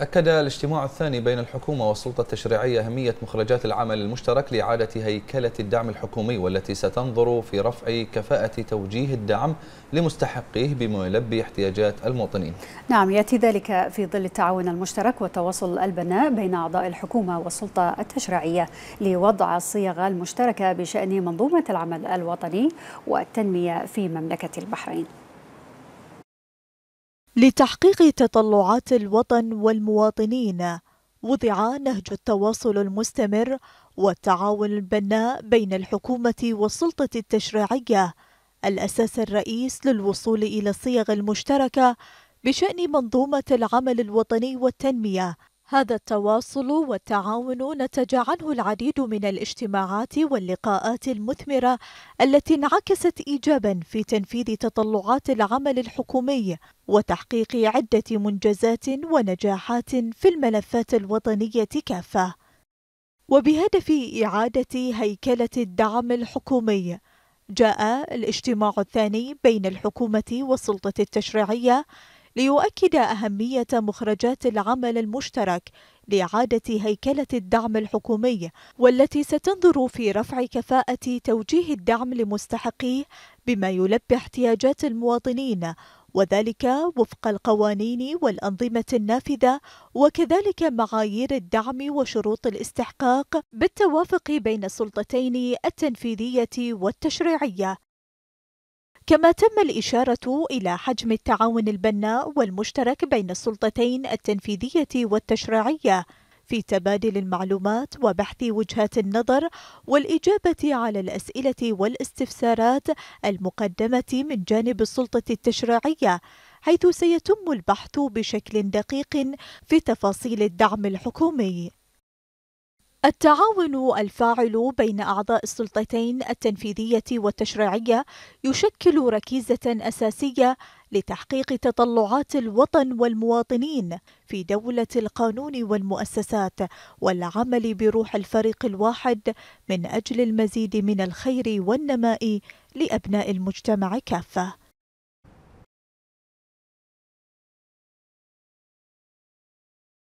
أكد الاجتماع الثاني بين الحكومة والسلطة التشريعية أهمية مخرجات العمل المشترك لإعادة هيكلة الدعم الحكومي والتي ستنظر في رفع كفاءة توجيه الدعم لمستحقيه بما يلبي احتياجات المواطنين نعم يأتي ذلك في ظل التعاون المشترك والتواصل البناء بين أعضاء الحكومة والسلطة التشريعية لوضع الصيغة المشتركة بشأن منظومة العمل الوطني والتنمية في مملكة البحرين لتحقيق تطلعات الوطن والمواطنين وضع نهج التواصل المستمر والتعاون البناء بين الحكومة والسلطة التشريعية الأساس الرئيس للوصول إلى الصيغ المشتركة بشأن منظومة العمل الوطني والتنمية هذا التواصل والتعاون نتج عنه العديد من الاجتماعات واللقاءات المثمرة التي انعكست إيجابا في تنفيذ تطلعات العمل الحكومي وتحقيق عدة منجزات ونجاحات في الملفات الوطنية كافة وبهدف إعادة هيكلة الدعم الحكومي جاء الاجتماع الثاني بين الحكومة والسلطة التشريعية ليؤكد أهمية مخرجات العمل المشترك لإعادة هيكلة الدعم الحكومي والتي ستنظر في رفع كفاءة توجيه الدعم لمستحقيه بما يلبي احتياجات المواطنين وذلك وفق القوانين والأنظمة النافذة وكذلك معايير الدعم وشروط الاستحقاق بالتوافق بين السلطتين التنفيذية والتشريعية كما تم الإشارة إلى حجم التعاون البناء والمشترك بين السلطتين التنفيذية والتشريعية في تبادل المعلومات وبحث وجهات النظر والإجابة على الأسئلة والاستفسارات المقدمة من جانب السلطة التشريعية حيث سيتم البحث بشكل دقيق في تفاصيل الدعم الحكومي التعاون الفاعل بين أعضاء السلطتين التنفيذية والتشريعية يشكل ركيزة أساسية لتحقيق تطلعات الوطن والمواطنين في دولة القانون والمؤسسات والعمل بروح الفريق الواحد من أجل المزيد من الخير والنماء لأبناء المجتمع كافة